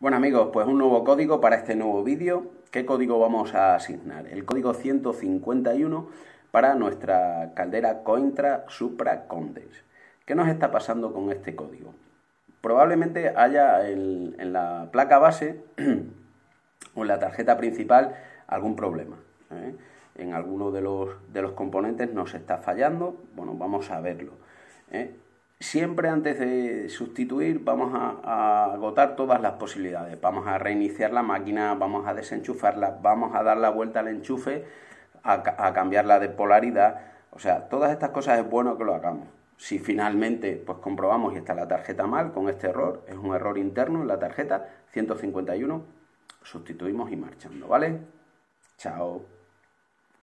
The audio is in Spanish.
Bueno amigos, pues un nuevo código para este nuevo vídeo. ¿Qué código vamos a asignar? El código 151 para nuestra caldera Cointra Supra Condens. ¿Qué nos está pasando con este código? Probablemente haya en la placa base o en la tarjeta principal algún problema. ¿eh? En alguno de los, de los componentes nos está fallando. Bueno, vamos a verlo. ¿eh? siempre antes de sustituir vamos a, agotar todas las posibilidades. Vamos a reiniciar la máquina, vamos a desenchufarla, vamos a dar la vuelta al enchufe, a, a cambiarla de polaridad. O sea, todas estas cosas es bueno que lo hagamos. Si finalmente pues comprobamos y está la tarjeta mal con este error, es un error interno en la tarjeta 151, sustituimos y marchando, ¿vale? Chao.